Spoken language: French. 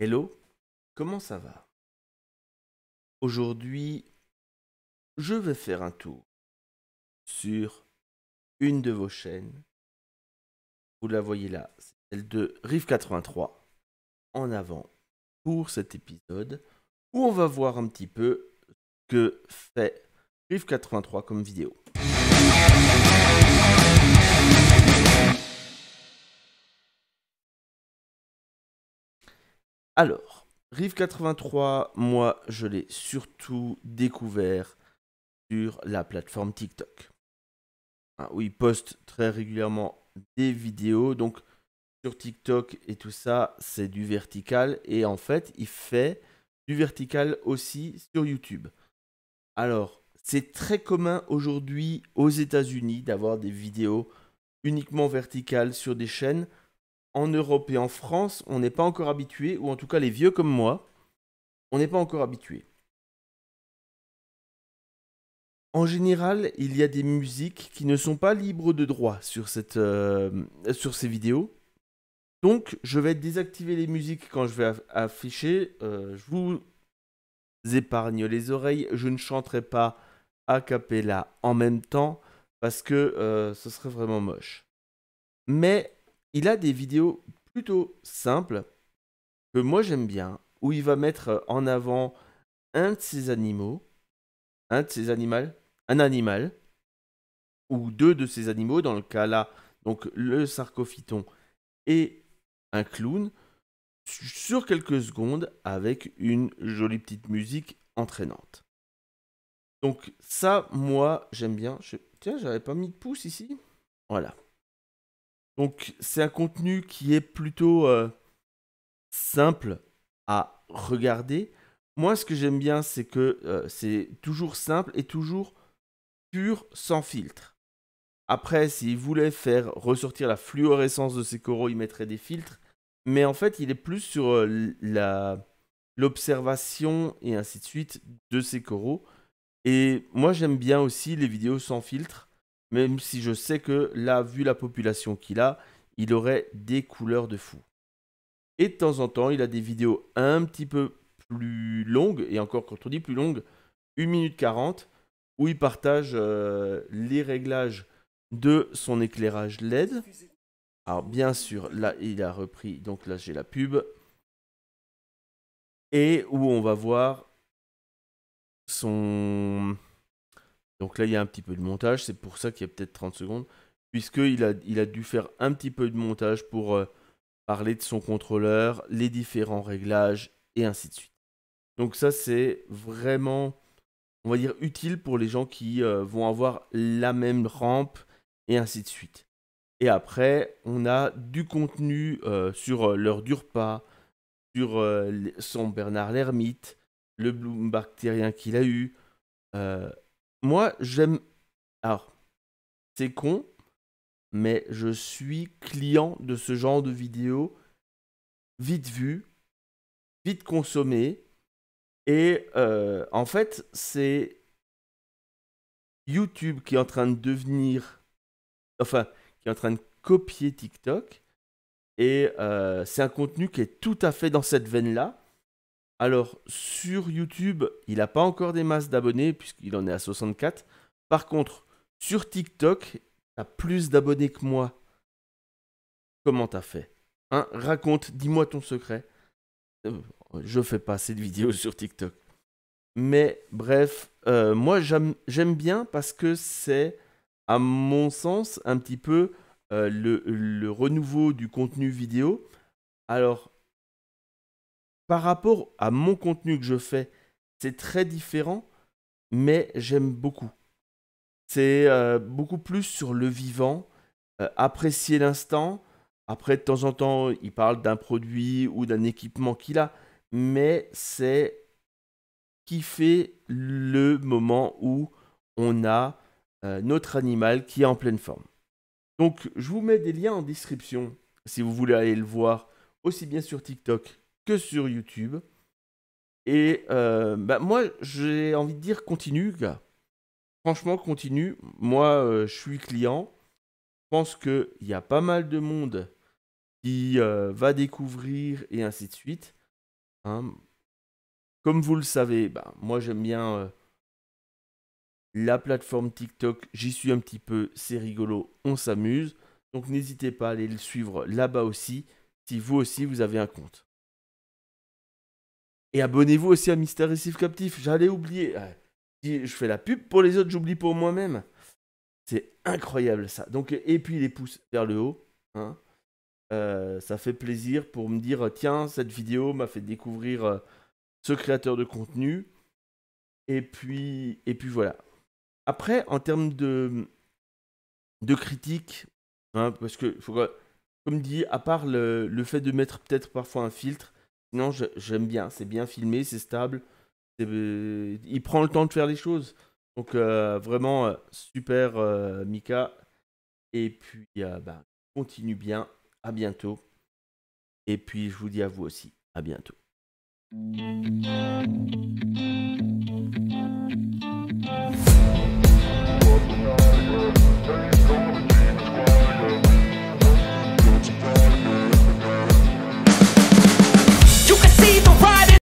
Hello, comment ça va Aujourd'hui, je vais faire un tour sur une de vos chaînes. Vous la voyez là, c'est celle de Rive83. En avant pour cet épisode où on va voir un petit peu ce que fait Rive83 comme vidéo. Alors, Rive 83, moi, je l'ai surtout découvert sur la plateforme TikTok. Hein, ah où poste très régulièrement des vidéos. Donc, sur TikTok et tout ça, c'est du vertical. Et en fait, il fait du vertical aussi sur YouTube. Alors, c'est très commun aujourd'hui aux États-Unis d'avoir des vidéos uniquement verticales sur des chaînes en Europe et en France, on n'est pas encore habitué, ou en tout cas les vieux comme moi, on n'est pas encore habitué. En général, il y a des musiques qui ne sont pas libres de droit sur, cette, euh, sur ces vidéos. Donc, je vais désactiver les musiques quand je vais afficher. Euh, je vous épargne les oreilles. Je ne chanterai pas a cappella en même temps parce que euh, ce serait vraiment moche. Mais il a des vidéos plutôt simples que moi j'aime bien, où il va mettre en avant un de ses animaux, un de ses animaux, un animal, ou deux de ses animaux, dans le cas là, donc le sarcophyton et un clown, sur quelques secondes avec une jolie petite musique entraînante. Donc ça, moi, j'aime bien. Tiens, j'avais pas mis de pouce ici. Voilà. Donc c'est un contenu qui est plutôt euh, simple à regarder. Moi ce que j'aime bien c'est que euh, c'est toujours simple et toujours pur sans filtre. Après s'il voulait faire ressortir la fluorescence de ses coraux il mettrait des filtres. Mais en fait il est plus sur euh, la l'observation et ainsi de suite de ses coraux. Et moi j'aime bien aussi les vidéos sans filtre même si je sais que là, vu la population qu'il a, il aurait des couleurs de fou. Et de temps en temps, il a des vidéos un petit peu plus longues, et encore quand on dit plus longues, 1 minute 40, où il partage euh, les réglages de son éclairage LED. Alors bien sûr, là il a repris, donc là j'ai la pub. Et où on va voir son donc là, il y a un petit peu de montage, c'est pour ça qu'il y a peut-être 30 secondes, puisqu'il a, il a dû faire un petit peu de montage pour euh, parler de son contrôleur, les différents réglages, et ainsi de suite. Donc ça, c'est vraiment, on va dire, utile pour les gens qui euh, vont avoir la même rampe, et ainsi de suite. Et après, on a du contenu euh, sur leur dur pas sur son Bernard l'ermite, le bloom bactérien qu'il a eu, moi, j'aime. Alors, c'est con, mais je suis client de ce genre de vidéos vite vues, vite consommées. Et euh, en fait, c'est YouTube qui est en train de devenir. Enfin, qui est en train de copier TikTok. Et euh, c'est un contenu qui est tout à fait dans cette veine-là. Alors, sur YouTube, il n'a pas encore des masses d'abonnés, puisqu'il en est à 64. Par contre, sur TikTok, as plus d'abonnés que moi. Comment t'as fait hein Raconte, dis-moi ton secret. Euh, je fais pas assez de vidéos sur TikTok. Mais bref, euh, moi j'aime bien parce que c'est, à mon sens, un petit peu euh, le, le, renouveau du contenu vidéo. Alors, par rapport à mon contenu que je fais, c'est très différent, mais j'aime beaucoup. C'est euh, beaucoup plus sur le vivant, euh, apprécier l'instant. Après, de temps en temps, il parle d'un produit ou d'un équipement qu'il a, mais c'est kiffer le moment où on a euh, notre animal qui est en pleine forme. Donc, je vous mets des liens en description si vous voulez aller le voir, aussi bien sur TikTok que sur YouTube. Et euh, bah, moi, j'ai envie de dire continue, gars. Franchement, continue. Moi, euh, je suis client. Je pense qu'il y a pas mal de monde qui euh, va découvrir et ainsi de suite. Hein. Comme vous le savez, bah, moi, j'aime bien la plateforme TikTok. J'y suis un petit peu. C'est rigolo. On s'amuse. Donc, n'hésitez pas à aller le suivre là-bas aussi si vous aussi vous avez un compte. Et abonnez-vous aussi à Mystère Récif Captif. J'allais oublier. Je fais la pub pour les autres, j'oublie pour moi-même. C'est incroyable ça. Donc, et puis les pouces vers le haut. Hein. Euh, ça fait plaisir pour me dire tiens, cette vidéo m'a fait découvrir euh, ce créateur de contenu. Et puis, et puis voilà. Après, en termes de, de critiques, hein, parce que, faut, comme dit, à part le fait de mettre peut-être parfois un filtre, non, j'aime bien. C'est bien filmé, c'est stable. Euh, il prend le temps de faire les choses. Donc euh, vraiment euh, super Mika. Et puis bah, continue bien. À bientôt. Et puis je vous dis à vous aussi. À bientôt.